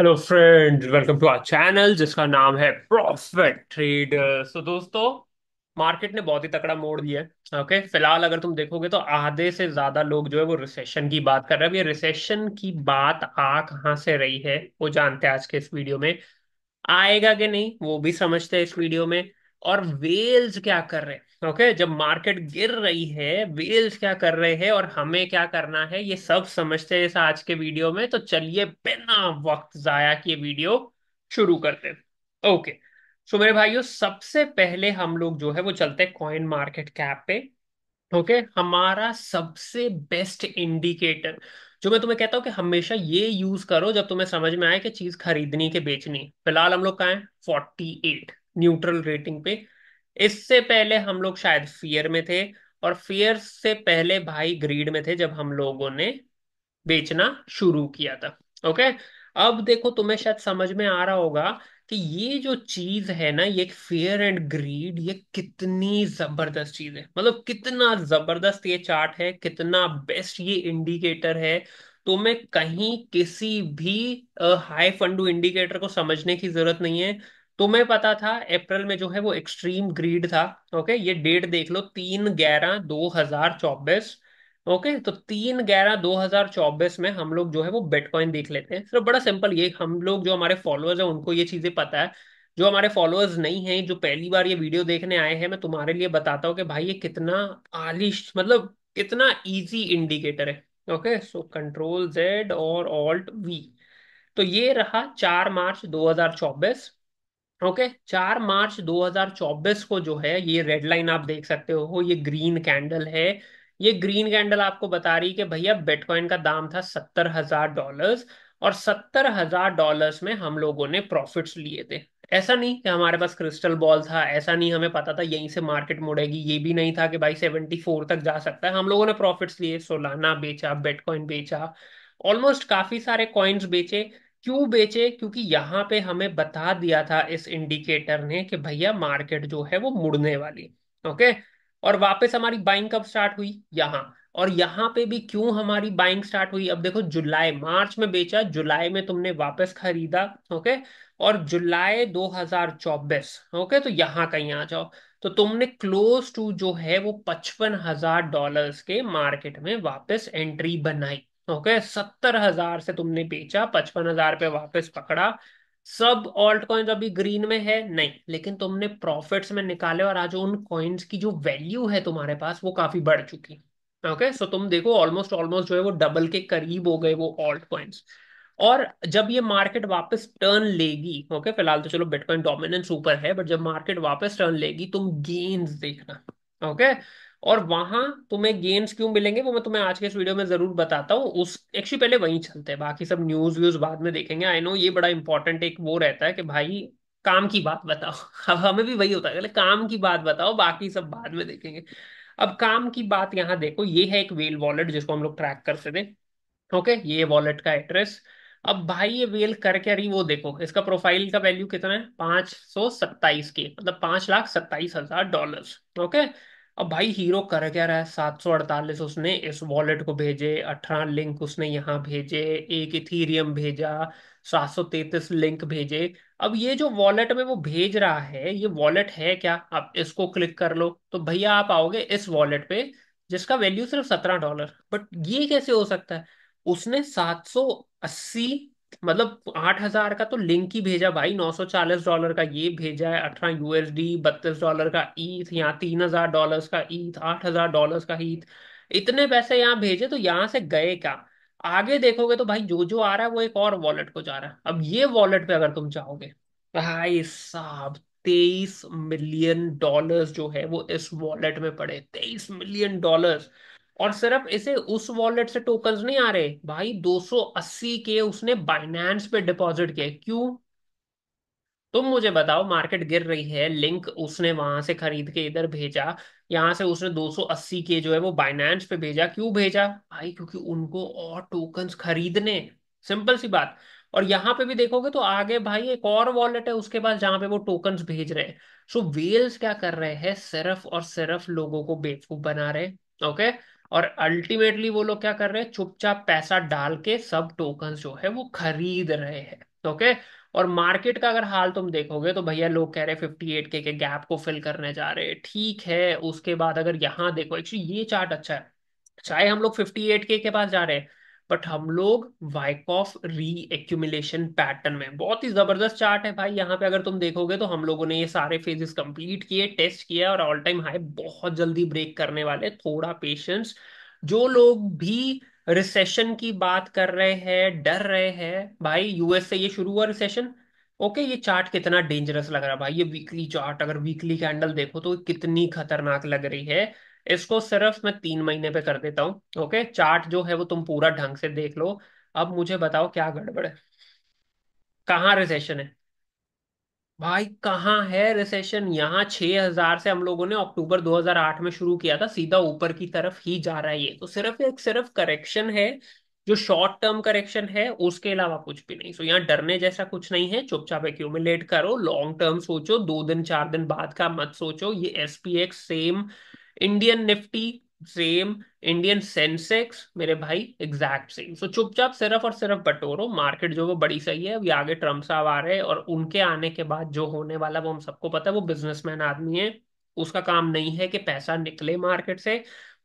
Hello friend welcome to our channel जिसका नाम है प्रॉफिट ट्रेडर सो दोस्तों मार्केट ने बहुत ही तकड़ा मोड़ दिया है ओके फिलहाल अगर तुम देखोगे तो आधे से ज्यादा लोग जो है वो रिसेशन की बात कर रहे हैं ये रिसेशन की बात आ कहाँ से रही है वो जानते हैं आज के इस वीडियो में आएगा कि नहीं वो भी समझते हैं इस वीडियो में और वेल्स क्या कर रहे हैं ओके okay, जब मार्केट गिर रही है वेल्स क्या कर रहे हैं और हमें क्या करना है ये सब समझते हैं इस आज के वीडियो में तो चलिए बिना वक्त जाया किए वीडियो शुरू करते हैं ओके okay, सो तो so मेरे भाइयों सबसे पहले हम लोग जो है वो चलते हैं कॉइन मार्केट कैप पे ओके okay, हमारा सबसे बेस्ट इंडिकेटर जो मैं तुम्हें कहता हूँ कि हमेशा ये यूज करो जब तुम्हें समझ में आए कि चीज खरीदनी के बेचनी फिलहाल हम लोग कहा है फोर्टी एट न्यूट्रल रेटिंग पे इससे पहले हम लोग शायद फियर में थे और फियर से पहले भाई ग्रीड में थे जब हम लोगों ने बेचना शुरू किया था ओके अब देखो तुम्हें शायद समझ में आ रहा होगा कि ये जो चीज है ना ये फियर एंड ग्रीड ये कितनी जबरदस्त चीज है मतलब कितना जबरदस्त ये चार्ट है कितना बेस्ट ये इंडिकेटर है तुम्हें तो कहीं किसी भी हाई फंडू इंडिकेटर को समझने की जरूरत नहीं है तुम्हें पता था अप्रैल में जो है वो एक्सट्रीम ग्रीड था ओके ये डेट देख लो तीन ग्यारह दो हजार चौबीस ओके तो तीन ग्यारह दो हजार चौबीस में हम लोग जो है वो बिटकॉइन देख लेते हैं सिर्फ बड़ा सिंपल ये हम लोग जो हमारे फॉलोअर्स हैं उनको ये चीजें पता है जो हमारे फॉलोअर्स नहीं हैं जो पहली बार ये वीडियो देखने आए हैं मैं तुम्हारे लिए बताता हूँ कि भाई ये कितना आलिश मतलब कितना इजी इंडिकेटर है ओके सो कंट्रोल जेड और ऑल्ट वी तो ये रहा चार मार्च 2024 ओके चार मार्च 2024 को जो है ये रेड लाइन आप देख सकते हो ये ग्रीन कैंडल है ये ग्रीन कैंडल आपको बता रही कि भैया बिटकॉइन का दाम था सत्तर हजार डॉलर्स और सत्तर हजार डॉलर्स में हम लोगों ने प्रॉफिट्स लिए थे ऐसा नहीं कि हमारे पास क्रिस्टल बॉल था ऐसा नहीं हमें पता था यहीं से मार्केट मुड़ेगी ये भी नहीं था कि भाई सेवेंटी फोर तक जा सकता है हम लोगों ने प्रॉफिट्स लिए सोलाना बेचा बेटकॉइन बेचा ऑलमोस्ट काफी सारे कॉइन्स बेचे क्यों बेचे क्योंकि यहाँ पे हमें बता दिया था इस इंडिकेटर ने कि भैया मार्केट जो है वो मुड़ने वाली ओके और वापस हमारी बाइंग कब स्टार्ट हुई यहाँ और यहाँ पे भी क्यों हमारी बाइंग स्टार्ट हुई अब देखो जुलाई मार्च में बेचा जुलाई में तुमने वापस खरीदा ओके और जुलाई 2024 ओके तो यहाँ कहीं आ जाओ तो तुमने क्लोज टू जो है वो पचपन हजार डॉलर के मार्केट में वापस एंट्री बनाई ओके सत्तर हजार से तुमने बेचा पचपन हजार पे वापस पकड़ा सब ऑल्ट कॉइन्स अभी ग्रीन में है नहीं लेकिन तुमने प्रॉफिट्स में निकाले और आज उन कॉइन्स की जो वैल्यू है तुम्हारे पास वो काफी बढ़ चुकी ओके सो तुम देखो ऑलमोस्ट ऑलमोस्ट जो है वो डबल के करीब हो गए वो ऑल्ट कॉइन्स और जब ये मार्केट वापस टर्न लेगी ओके फिलहाल तो चलो बिटकॉइन डोमिनेंस ऊपर है बट जब मार्केट वापस टर्न लेगी तुम गेन्स देखना ओके और वहां तुम्हें गेन्स क्यों मिलेंगे वो मैं तुम्हें आज के इस वीडियो में जरूर बताता हूँ उस एक्चुअली पहले वहीं चलते हैं बाकी सब न्यूज व्यूज बाद में देखेंगे आई नो ये बड़ा इंपॉर्टेंट एक वो रहता है कि भाई काम की बात बताओ अब हमें भी वही होता है काम की बात बताओ बाकी सब बाद में देखेंगे अब काम की बात यहाँ देखो ये है एक वेल वॉलेट जिसको हम लोग ट्रैक कर सकते ओके ये वॉलेट का एड्रेस अब भाई ये वेल कर क्या रही वो देखो इसका प्रोफाइल का वैल्यू कितना है पांच सौ सत्ताईस के मतलब पांच लाख सत्ताईस हजार डॉलर ओके अब भाई हीरो कर क्या रहा है सात सौ अड़तालीस उसने इस वॉलेट को भेजे अठारह लिंक उसने यहाँ भेजे एक इथीरियम भेजा सात सौ तैतीस लिंक भेजे अब ये जो वॉलेट में वो भेज रहा है ये वॉलेट है क्या आप इसको क्लिक कर लो तो भैया आप आओगे इस वॉलेट पे जिसका वैल्यू सिर्फ सत्रह डॉलर बट ये कैसे हो सकता है उसने सात सौ अस्सी मतलब आठ हजार का तो लिंक ही भेजा भाई नौ सौ चालीस डॉलर का ये भेजा है अठारह यूएसडी बत्तीस डॉलर का ईथ e यहाँ तीन हजार डॉलर का ईथ e आठ हजार डॉलर का ईथ e इतने पैसे यहाँ भेजे तो यहाँ से गए क्या आगे देखोगे तो भाई जो जो आ रहा है वो एक और वॉलेट को जा रहा है अब ये वॉलेट पे अगर तुम चाहोगे भाई साहब तेईस मिलियन डॉलर्स जो है वो इस वॉलेट में पड़े तेईस मिलियन डॉलर्स और सिर्फ इसे उस वॉलेट से टोकन्स नहीं आ रहे भाई 280 के उसने बाइनेंस पे डिपॉजिट किए क्यों तुम मुझे बताओ मार्केट गिर रही है लिंक उसने वहां से खरीद के इधर भेजा यहां से उसने 280 के जो है वो बाइनेंस पे भेजा क्यों भेजा भाई क्योंकि उनको और टोकन्स खरीदने सिंपल सी बात और यहाँ पे भी देखोगे तो आगे भाई एक और वॉलेट है उसके पास जहां पे वो टोकन्स भेज रहे हैं सो वेल्स क्या कर रहे हैं सिर्फ और सिर्फ लोगों को बेवकूफ बना रहे ओके okay? और अल्टीमेटली वो लोग क्या कर रहे हैं चुपचाप पैसा डाल के सब टोकन जो है वो खरीद रहे हैं ओके और मार्केट का अगर हाल तुम देखोगे तो भैया लोग कह रहे हैं फिफ्टी एट के के गैप को फिल करने जा रहे हैं ठीक है उसके बाद अगर यहाँ देखो एक्चुअली ये चार्ट अच्छा है चाहे हम लोग फिफ्टी एट के के पास जा रहे हैं बट हम लोग वाइकॉफ री एक्यूमुलेशन पैटर्न में बहुत ही जबरदस्त चार्ट है भाई यहाँ पे अगर तुम देखोगे तो हम लोगों ने ये सारे फेजेस कंप्लीट किए टेस्ट किया और ऑल टाइम हाई बहुत जल्दी ब्रेक करने वाले थोड़ा पेशेंस जो लोग भी रिसेशन की बात कर रहे हैं डर रहे हैं भाई यूएस से ये शुरू हुआ रिसेशन ओके okay, ये चार्ट कितना डेंजरस लग रहा है भाई ये वीकली चार्ट अगर वीकली कैंडल देखो तो कितनी खतरनाक लग रही है इसको सिर्फ मैं तीन महीने पे कर देता हूँ ओके चार्ट जो है वो तुम पूरा ढंग से देख लो अब मुझे बताओ क्या गड़बड़ है कहाँ रिसेशन है भाई कहाँ है रिसेशन यहाँ हजार से हम लोगों ने अक्टूबर 2008 में शुरू किया था सीधा ऊपर की तरफ ही जा रहा है ये तो सिर्फ एक सिर्फ करेक्शन है जो शॉर्ट टर्म करेक्शन है उसके अलावा कुछ भी नहीं सो यहाँ डरने जैसा कुछ नहीं है चुपचाप एक्यूमुलेट करो लॉन्ग टर्म सोचो दो दिन चार दिन बाद का मत सोचो ये is same Indian Nifty same Indian Sensex मेरे भाई एग्जैक्ट सेम सो चुपचाप सिर्फ और सिर्फ बटोरो मार्केट जो वो बड़ी सही है अभी आगे ट्रम्प साहब आ रहे हैं और उनके आने के बाद जो होने वाला वो हम सबको पता है वो बिजनेसमैन आदमी है उसका काम नहीं है कि पैसा निकले मार्केट से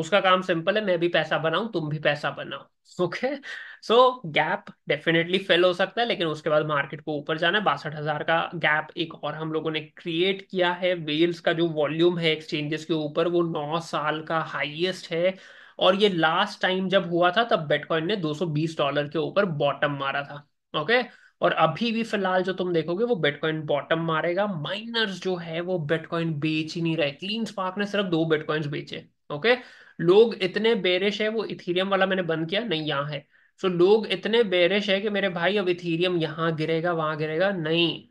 उसका काम सिंपल है मैं भी पैसा बनाऊं तुम भी पैसा बनाओ okay so gap definitely fail हो सकता है लेकिन उसके बाद मार्केट को ऊपर जाना है बासठ हजार का गैप एक और हम लोगों ने क्रिएट किया है वेल्स का जो वॉल्यूम है एक्सचेंजेस के ऊपर वो नौ साल का हाइएस्ट है और ये लास्ट टाइम जब हुआ था तब बेटकॉइन ने 220 डॉलर के ऊपर बॉटम मारा था ओके और अभी भी फिलहाल जो तुम देखोगे वो बेटकॉइन बॉटम मारेगा माइनर्स जो है वो बेटकॉइन बेच ही नहीं रहे क्लीन स्पार्क ने सिर्फ दो बेटकॉइन बेचे ओके लोग इतने बेरिश है वो इथीरियम वाला मैंने बंद किया नहीं यहाँ है सो so, लोग इतने बेरिश है कि मेरे भाई अब इथीरियम यहाँ गिरेगा वहां गिरेगा नहीं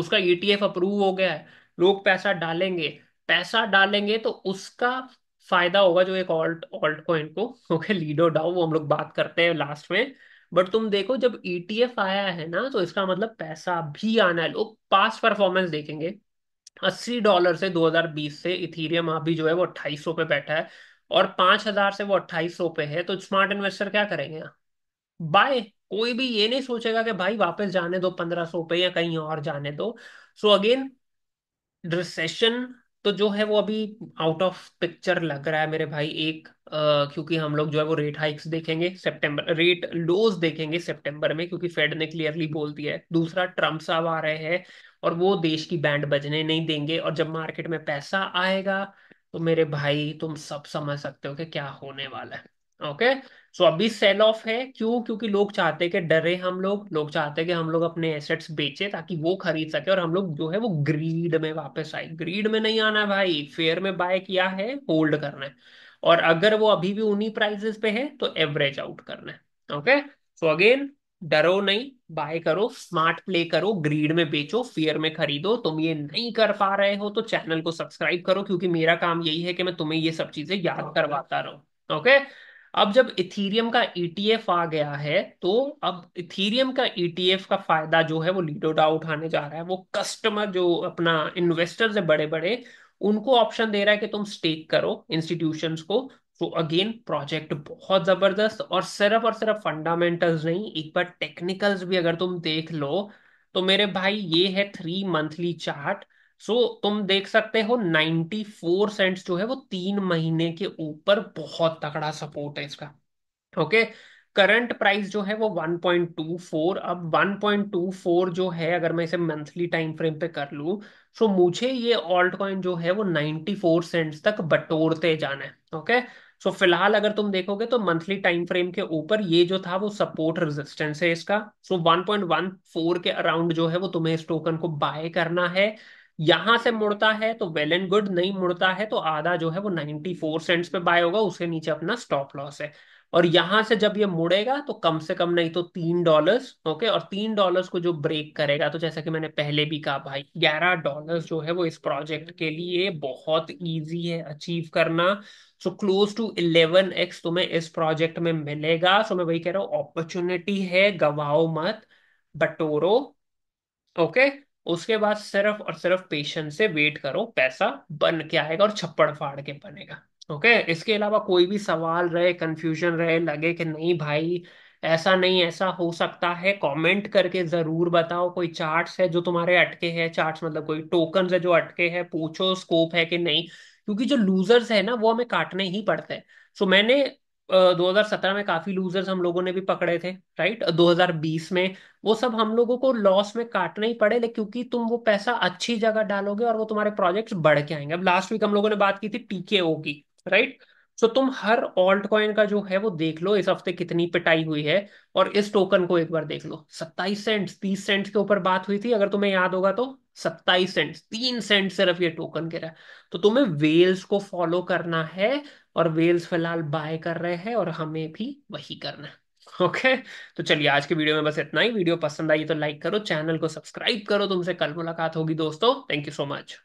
उसका ईटीएफ e अप्रूव हो गया है लोग पैसा डालेंगे पैसा डालेंगे तो उसका फायदा होगा जो एक ऑल्ट ऑल्ट कॉइन को ओके लीडो डाउ वो हम लोग बात करते हैं लास्ट में बट तुम देखो जब ईटीएफ e आया है ना तो इसका मतलब पैसा भी आना है लोग पास परफॉर्मेंस देखेंगे अस्सी डॉलर से 2020 से इथीरियम अभी जो है वो अट्ठाईस पे बैठा है और पांच हजार से वो अट्ठाईस सौ पे है तो स्मार्ट इन्वेस्टर क्या करेंगे बाय कोई भी ये नहीं सोचेगा कि भाई वापस जाने दो पंद्रह सौ पे या कहीं और जाने दो सो अगेन रिसेशन तो जो है वो अभी आउट ऑफ पिक्चर लग रहा है मेरे भाई एक आ, क्योंकि हम लोग जो है वो रेट हाइक्स देखेंगे सितंबर रेट लोज देखेंगे सितंबर में क्योंकि फेड ने क्लियरली बोल दिया है दूसरा ट्रम्प साहब आ रहे हैं और वो देश की बैंड बजने नहीं देंगे और जब मार्केट में पैसा आएगा तो मेरे भाई तुम सब समझ सकते हो कि क्या होने वाला है ओके सो अभी सेल ऑफ है क्यों क्योंकि लोग चाहते हैं कि डरे हम लोग लोग चाहते हैं कि हम लोग अपने एसेट्स बेचे ताकि वो खरीद सके और हम लोग जो है वो ग्रीड में वापस आए ग्रीड में नहीं आना भाई फेयर में बाय किया है होल्ड करना है और अगर वो अभी भी उन्हीं प्राइसेस पे है तो एवरेज आउट करना है ओके सो अगेन डरो नहीं बाय करो स्मार्ट प्ले करो ग्रीड में बेचो फियर में खरीदो तुम ये नहीं कर पा रहे हो तो चैनल को सब्सक्राइब करो क्योंकि मेरा काम यही है कि मैं तुम्हें ये सब चीजें याद करवाता रहूं ओके अब जब इथीरियम का ईटीएफ e आ गया है तो अब इथीरियम का ईटीएफ e का फायदा जो है वो लीडोडा उठाने जा रहा है वो कस्टमर जो अपना इन्वेस्टर्स है बड़े बड़े उनको ऑप्शन दे रहा है कि तुम स्टेक करो इंस्टीट्यूशंस को सो अगेन प्रोजेक्ट बहुत जबरदस्त और सिर्फ और सिर्फ फंडामेंटल्स नहीं एक बार टेक्निकल्स भी अगर तुम देख लो तो मेरे भाई ये है three monthly chart so so, तुम देख सकते हो 94 सेंट्स जो है वो तीन महीने के ऊपर बहुत तगड़ा सपोर्ट है इसका ओके करंट प्राइस जो है वो 1.24 अब 1.24 जो है अगर मैं इसे मंथली टाइम फ्रेम पे कर लू सो मुझे ये ऑल्ट कॉइन जो है वो 94 सेंट्स तक बटोरते जाना है ओके सो फिलहाल अगर तुम देखोगे तो मंथली टाइम फ्रेम के ऊपर ये जो था वो सपोर्ट रेजिस्टेंस है इसका सो so 1.14 के अराउंड जो है वो तुम्हें इस टोकन को बाय करना है यहां से मुड़ता है तो वेल एंड गुड नहीं मुड़ता है तो आधा जो है वो 94 सेंट्स पे बाय होगा उसके नीचे अपना स्टॉप लॉस है और यहां से जब ये मुड़ेगा तो कम से कम नहीं तो तीन डॉलर्स ओके और तीन डॉलर्स को जो ब्रेक करेगा तो जैसा कि मैंने पहले भी कहा भाई ग्यारह डॉलर्स जो है वो इस प्रोजेक्ट के लिए बहुत ईजी है अचीव करना so close to eleven X तुम्हें इस प्रोजेक्ट में मिलेगा सो so, मैं वही कह रहा हूँ अपॉर्चुनिटी है गवाओ मत बटोरो ओके उसके बाद सिर्फ और सिर्फ पेशेंस से वेट करो पैसा बन के आएगा और छप्पड़ फाड़ के बनेगा ओके इसके अलावा कोई भी सवाल रहे कंफ्यूजन रहे लगे कि नहीं भाई ऐसा नहीं ऐसा हो सकता है कमेंट करके जरूर बताओ कोई चार्ट्स है जो तुम्हारे अटके हैं चार्ट्स मतलब कोई टोकन है जो अटके हैं पूछो स्कोप है कि नहीं क्योंकि जो लूजर्स है ना वो हमें काटने ही पड़ते हैं सो so, मैंने हजार सत्रह में काफी लूजर्स हम लोगों ने भी पकड़े थे राइट बीस में वो सब हम लोगों को लॉस में काटने ही पड़े लेकिन क्योंकि तुम वो पैसा अच्छी जगह डालोगे और वो तुम्हारे प्रोजेक्ट्स बढ़ के आएंगे अब लास्ट वीक हम लोगों ने बात की थी टीकेओ की राइट सो तुम हर ऑल्ट कॉइन का जो है वो देख लो इस हफ्ते कितनी पिटाई हुई है और इस टोकन को एक बार देख लो सत्ताईस सेंट तीस सेंट के ऊपर बात हुई थी अगर तुम्हें याद होगा तो सत्ताईस सेंट तीन सेंट सिर्फ ये टोकन गिरा है तो तुम्हें वेल्स को फॉलो करना है और वेल्स फिलहाल बाय कर रहे हैं और हमें भी वही करना है ओके okay? तो चलिए आज के वीडियो में बस इतना ही वीडियो पसंद आई तो लाइक करो चैनल को सब्सक्राइब करो तुमसे कल मुलाकात होगी दोस्तों थैंक यू सो मच